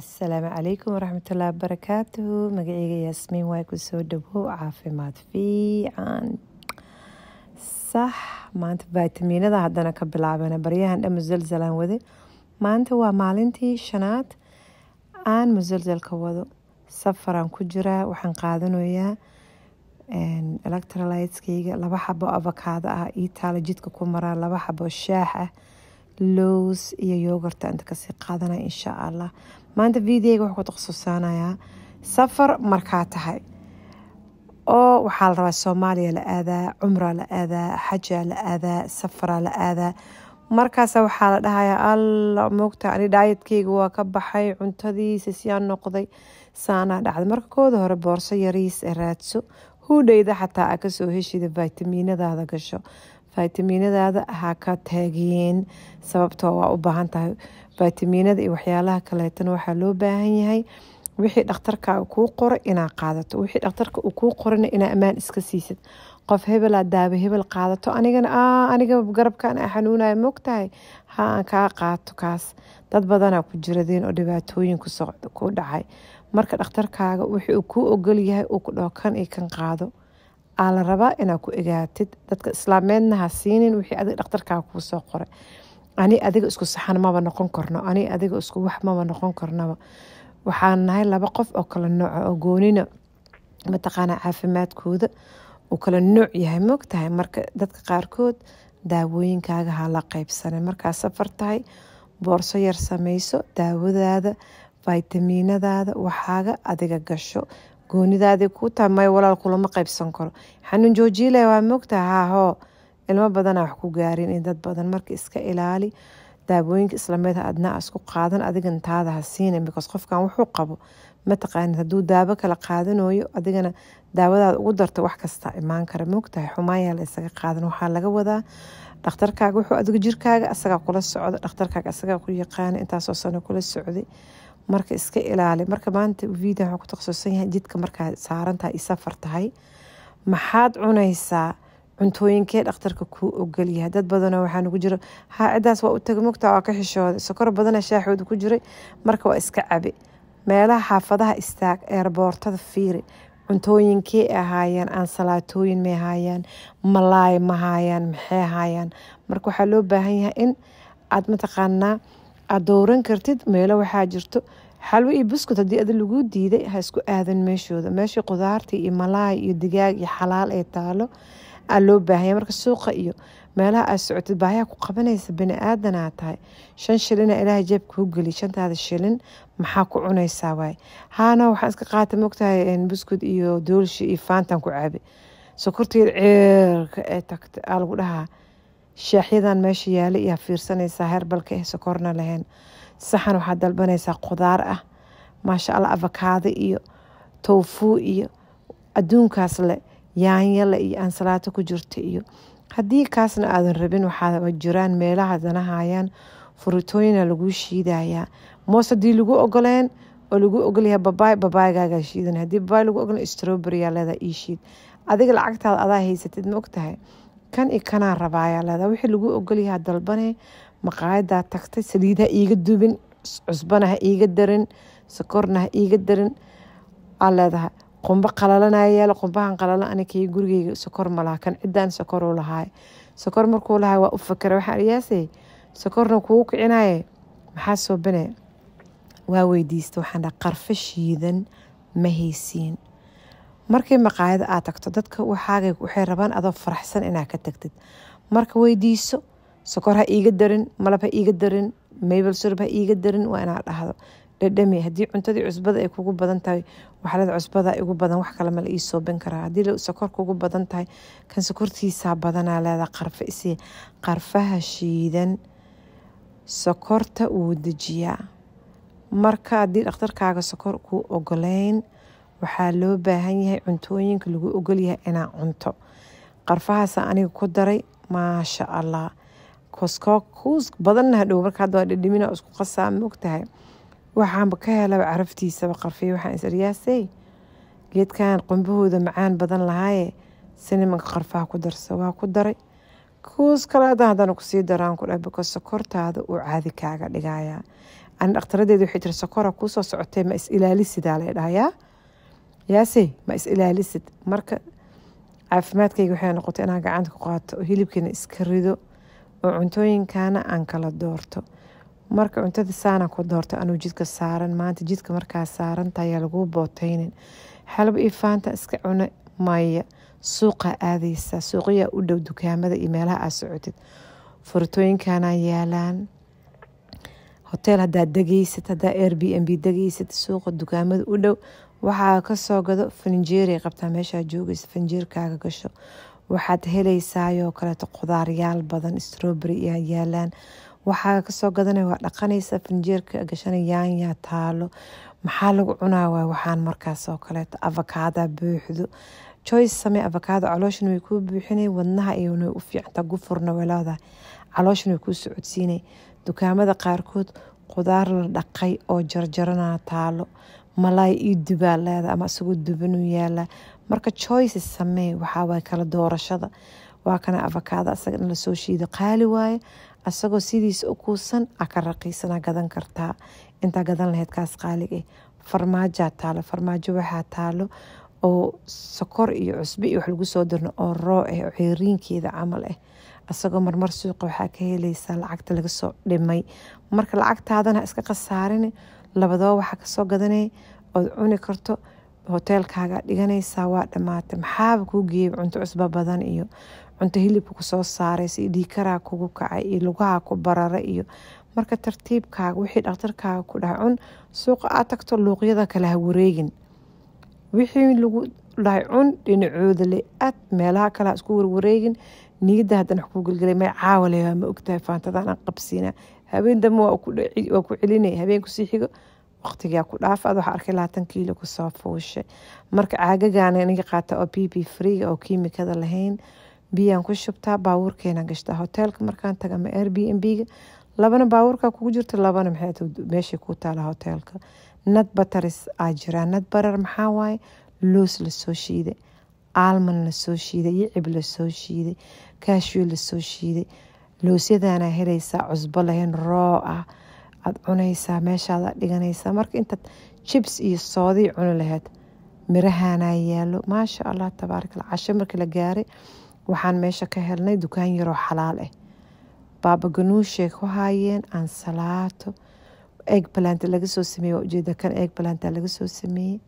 assalaamu calaykum waraxmatullahi wabarakaatuhu magaceyga yaasmiin waay kusoo soo dhawow caafimaad fiican sax maanta vitaminada haddana ka bilaabana baryahan dhan musalsalaan wade maanta waa maalintii shanaad aan musalsalka wado safaraan ku jiraa waxaan qaadanayaa electrolyteskeyga laba xabo avakaado ah io taala jidka ku maraa laba xabo shaax ah lows iyo yoogurta inta kasii qaadanaya insha allah maanta videoga wuxuu ku takhasusaanayaa safar markaa tahay oo waxaa la rabaa soomaaliya la aadaa cumra la aadaa xajaa la aadaa safara la aadaa markaasa waxaa la dhahayaa alla moogta ani dhaayadkeyga waa ka baxay cuntadiisa siyaa noqday saanaa dhacday marka kooda hore boorso yariis ee raadso huudhayda xataa a kasoo heshida vitaminadaada gasho faytamiinadaada ha ka taageen sababtoo ah waa u baahan tahay faytamiinada iyo waxyaalaha kaleetana waxaa loo baahan yahay wixii dhakhtarkaaga kuu qoro inaa qaadato wixii dhakhtarka uu kuu qorana inaa ammaan iska siisid qof hebelaa daaba hebel qaadato anigana aniga garabkaan a xanuunayo mogtahay ha aan kaa qaato kaas dad badanaa ku jiradeen oo dhibaatooyin ku dhacay marka dhakhtarkaaga wixii uu kuu ogol yahay uu ku dhaho kan iyo kan qaado aa la rabaa inaa ku egaatid dadka islaameedna ha siinin wixii adiga dhakhtarkaa kuu soo qoray ani adiga isku saxan maba noqon karno ani adiga isku wax maba noqon karnaba waxaan nahay laba qof oo kala nooco oo goonina mataqaanaa caafimaadkooda uu kala nooc yahay moogtahay marka dadka qaarkood daawooyinkaaga ha la qaybsanay markaa safar tahay boorso yar samayso daawadaada faytamiinadaada waxaaga adiga gasho goonidaadii kuu tahay walaal kulama qaybsan karo xanuun joojiile waa mogtaha haahoo ilmo badana wax ku gaarin in dad badan marka iska ilaali daawooyinka islameed ha ah isku qaadan adigan taada ha siinin qofkan wuxuu qabo mataqaanid hadduu daawo kala qaadanayo adigana daawadaada ugu darta wax kasta imaan kara mogtahay xumaayaa la qaadan waxaa laga wadaa dhakhtarkaaga wuxuu adiga jirkaaga asagaa kula socda dhakhtarkaaga asagaa ku yaqaana intaasoo sano kula socday marka iska ilaali marka maanta vidio waxaa ku takhasussan yahay jidka markaad saarantahay i safar tahay maxaad cunaysaa cuntooyinkee dhakhtarka kuu ogolyahay dad badanoo waxaa nugu jiro ciddaas waa u taga mugta waa ka xishooday sokor badana shaaxooda ku jiray marka waa iska cabi meelaha xaafadaha istaag eerboortada fiiri cuntooyinkee ahaayeen aansalaatooyin may ahaayeen malaay ma haayaan maxay ahaayaan marka waxaa loo baahan yahay in aad mataqaanaa aad dowran kartid meelo waxaa jirto xalwo iyo buskut haddii adi laguu diiday ha isku aadan meeshooda meeshii qudaartii iyo malaay iyo digaag iyo xalaal ee taalo aa loo baahanya marka suuqa iyo meelaha aad socotid baahiyaa ku qabanaysa bani-aadanaa tahay shan shilina ilaahay jeeb kuu geli shantaada shilin maxaa ku cunaysaa waay haana waxaan iska qaatay mogtahay buskud iyo doolshi iyo faantan ku cabi sokorteed ceerka ee tagta aa lagu dhahaa sheexyadan meesha yaala iyaa fiirsanaysaa herbalka ee sokorna lahayn saxan waxaad dalbanaysaa khudaar ah maasha allah afakaado iyo towfuu iyo adduunkaas le yaanyale iyo ansalaato ku jirta iyo haddii kaasna aadan rabin waxaa jiraan meelaha danahayaan furutooyina laguu shiidayaa moos haddii lagu ogoleen oo lagu ogolyahay babaay babaygaagaa shiidan haddii babaay lagu ogoleen stroberiyaa leedaa ii shiid adiga lacagtaada adaa haysatid ma og kan i kanaan rabaa wixii lagu ogolyahaa dalbane maqaayadaa tagtay saliidha iiga dubin cusbana ha iiga darin sokorna ha iiga darin aa qumbo qalalanaa yaalo qumbahan qalalan anikii gurigeyga sokor malaha kan ciddaan sokor lahaay sokor markuu lahaay waa u fakera waxaan iyaasay sokorna kuu kicinaaye maxaa bane waa weydiista waxaan dha qarfo shiidan ma haysiin markii maqaayada aad tagto dadka waxaagayg waxay rabaan adoo faraxsan inaa ka tagtid marka weydiiso sokor ha iiga darin malab ha iiga darin maybal surb ha iiga darin waa inaa dhahdo dhadhami haddii cuntadii cusbada ay kugu badan tahay waxalada cusbada igu badan wax kale ma ii soobin karaa haddii sokor kugu badan tahay kan sokortiisaa badanaa leedaa qarfa isii qarfaha shiidan sokorta wuu dejiyaa marka haddii dhakhtarkaaga sokor kuu ogoleyn waxaa loo baahan yahay cuntooyinka lagu ogolyahay inaa cunto qarfahaasa aniga ku daray maasha allah koskoo kuus badanna hadhow marka hadda waa dhadhamina isku qasaa mogtahay waxaanba ka helaba caraftiisaba qarfiy waxaan is geedkan qumbahooda macaan badan lahaaye sinimanka qarfaha ku darsa waa ku daray kuus kale hadda haddana kusii daraan ku dhah bika sokortaada uu caadi kaaga dhigayaa ani dhaktaradeeda waxay tiri sokora kuusoo socotay ma is ilaali sidaa lay dhahayaa yaasey ma is ilaalisid marka caafimaadkayga waxay noqotay inaan gacanta ku qaato oo hilibkiina iska rido oo cuntooyinkaana aan kala doorto marka cuntada saana ku doorto anuu jidka saaran maanta jidka markaa saaran tayaa laguu bootaynin xalab io faanta iska cuna maya suuqaa aadaysaa suuqyaha u dhow dukaamada iyo meelaha aad socotid furitooyinkaanaa yaalaan hotel haddaad degaysid haddaa air b n b degaysid suuqa dukaamada u dhow waxaa kasoo gado fanjeeray qabtaa meeshaa joogaysa fanjeerkaaga gasho waxaad helaysaayo kaleeto qudaaryaal badan stroberi yaalaan waxaa kasoo gadana waa dhaqanaysa fanjeerka gashana yaanyaa taalo maxaa lagu cunaa waay waxaan markaas oo kaleeto avakaada buuxdo joyce same avakaada calooshan way kuu buuxinay wadnaha iyoona u fiicantaa gufurna way calooshan way kuu socodsiinay dukaamada qaarkood qudaar la dhaqay oo jarjarana taalo malaay ii dubaa leeda ama isagoo dubanuu yaalaa marka choices samee waxaawaaye kala doorashada waa kana afakaada asaga lasoo shiido qaali waaye asagoo sidiisa u kuusan a ka raqiisana gadan kartaa intaa gadan lahayd kaas qaaliga eh farmaajaa taalo farmaajo waxaa taalo oo sokor iyo cusbe iyo wax lagu soo dirno oo roo ah oo ceeriinkeeda camal eh asagoo marmar suuqa waxaa ka helaysaa lacagta laga soo dhimay marka lacagtaadana iska khasaarin labadaba waxaa kasoo gadanay ood cuni karto hoteelkaaga dhiganaysaa waa dhamaatay maxaaba kuu geeyay cunto cusbo badan iyo cunto hilibka kusoo saaraysa iyo dhiikaraa kugu kacay iyo lugaha ku barara iyo marka tartiibkaaga wixii dhakhtarkaaga ku dhahay cun suuqa aad tagto luuqyada kale ha wareegin wixii lagu dhahay cun dhinacooda le aad meelaha kale ha isku warwareegin niyadda haddana wax kuu gelgelay may caawa leyaa ma ogtahay faantadan aan qabsiina habeen dambe waa ku celinaya habeen kusii xigo waqtigaa ku dhaaf ad waxa arkay labaatan kiilo kusoo fuushay marka caagagaana inaga qaata oo b freega oo kiimikada lahayn biyaan ku shubtaa baabuurkeenaan gashtaa hoteelka markaan taga ama air b n b labana baabuurkaa kugu jirta labana meeshay ku taala hoteelka nad bataris aa jiraa nad barar maxaa waaye loos lasoo shiiday alman lasoo shiiday yicib lasoo shiiday kaashyo lasoo shiiday loosyadanaa helaysaa cusbo lahayn roo ah aad cunaysaa meeshaada dhiganaysaa marka intaad jibs iyo soodii cuni laheyd mirahaanaa yaalo maasha allah tabaarakallah casho markii la gaaray waxaan meesha ka helnay dukaan yaroo xalaal ah eh. baabaganuushay ku haayeen ansalaato eeg balanta laga soo sameeye waa ujeeda kan eeg balanta laga soo sameeyey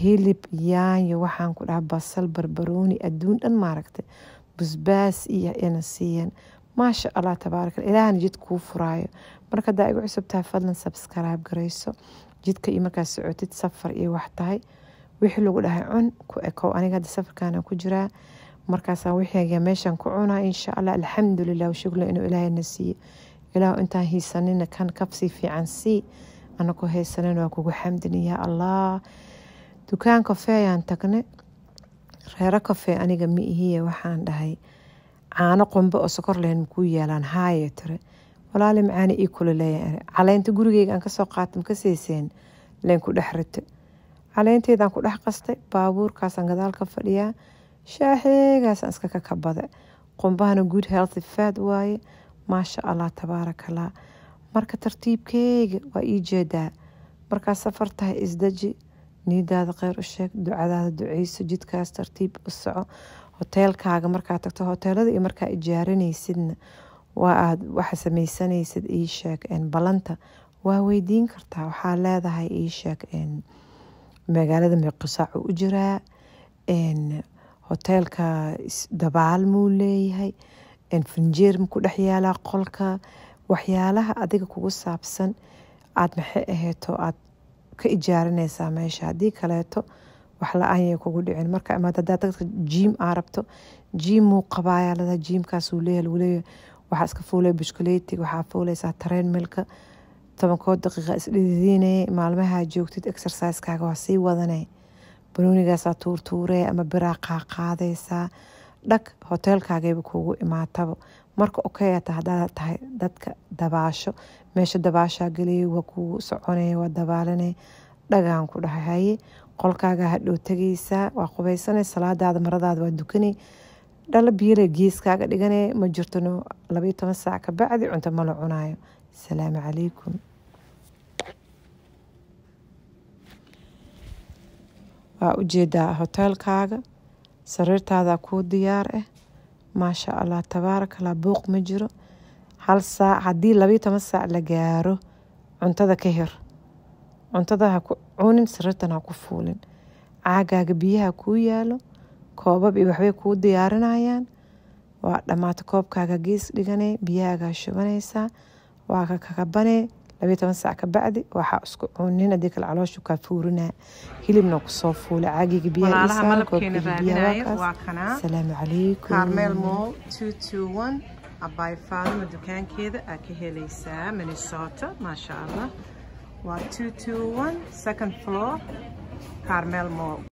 hilib yaanyo waxaan ku dhaha basal barbarooni adduun dhan maaragtay busbaas iyo ina siiyeen maasha allah tabaaraka ilaahana jid kuu furaayo marka haddaa igu cusub tahay fadlan sabskaraab garayso jidka iyo markaad socotid safar iyo wax tahay wixii lagu dhahay cun ku ekow aniga hadda safarkaana ku jiraa markaasaan wixiyga meeshaan ku cunaa insha allah alxamdulilah shugla inuu ilaahayna siiyo ilaah intaan hiisanina kan kabsii fiican sii anako haysanin waa kugu xamdin allah dukaan kofeeyaan tagne reero kofee aniga mi ihiye waxaan dhahay caano qumbe oo sokor lehen makuu yaalaan haaya tire walaali macaani ii kula leeya caleynta gurigeyga aan kasoo qaata makaseyseen leen ku dhex rite caleynteedaan ku dhex qastay baabuurkaasaan gadaal ka fadhiyaa shaaxeegaasaan iska ka kabada qumbahana good healthy fad waaye maasha allah tabaarakallah marka tartiibkeyga waa ii jeedaa markaad safar isdaji niidaada kheyr u sheeg ducadaada duceyso jidkaas tartiib u soco hoteelkaaga markaa tagto hoteelada iyo markaa ijaaranaysidna waa aad waxa samaysanaysid ii sheeg ballanta waa weydiin kartaa waxaa leedahay ii sheeg magaalada meeqisaacu u jiraa hoteelka dabaal muu leeyahay fanjeer ku dhex yaalaa qolka waxyaalaha adiga kugu saabsan aad maxay aheeto aad ka ijaaranaysaa meesha haddii kaleeto wax la-aanya kugu dhicin marka hadaa dadka jiim aa rabto jiimuu qabaayaa ladaa jiimkaasuu leeyahay lagu leeyahay waxaa iska fuulay bushkuleetig waxaa fuulaysaa tareen milka tobankoo daqiiqa isdhidiinee maalmahaa joogtid exersaiskaaga waa sii wadanee banoonigaasaa tuurtuuree ama biraa qaaqaadaysaa dhag hoteelkaagayba kuugu imaataba marka okeyata hadaa tahay dadka dabaasho meesha dabaashaa geliyay waa kugu soconaya waa dabaalanay dhagaan ku dhahay qolkaaga hadhow tegaysaa waa qubaysanay salaadaada maradaada waa dukanay dhalo biyale geeskaaga dhigane ma jirtano labaiyo toban saac ka bacdi cunto ma la cunaayo asalaamu calaykum waa u jeedaa hoteelkaaga sariirtaadaa kuu diyaar ah maasha allah tabaarakallah buuq ma jiro hal saac haddii labaiyo toban saac la gaaro cuntada ka hir cuntada ha ku cunin sariirtan ha ku fuulin caagaaga biyaha kuu yaalo koobab iyo waxbay kuu diyaarinayaan waa dhammaata koobkaaga gees dhiganee biyahaaga shubanaysaa waa ka kakabanee labiyo toban saac ka bacdi waxaa isku cunin haddii kale calooshu kaa fuurinaa hilibna kusoo fuula caagiga biyaha salaamu calaykum ka helaysaa minnesota maasha allah 1221 second floor Carmel Mall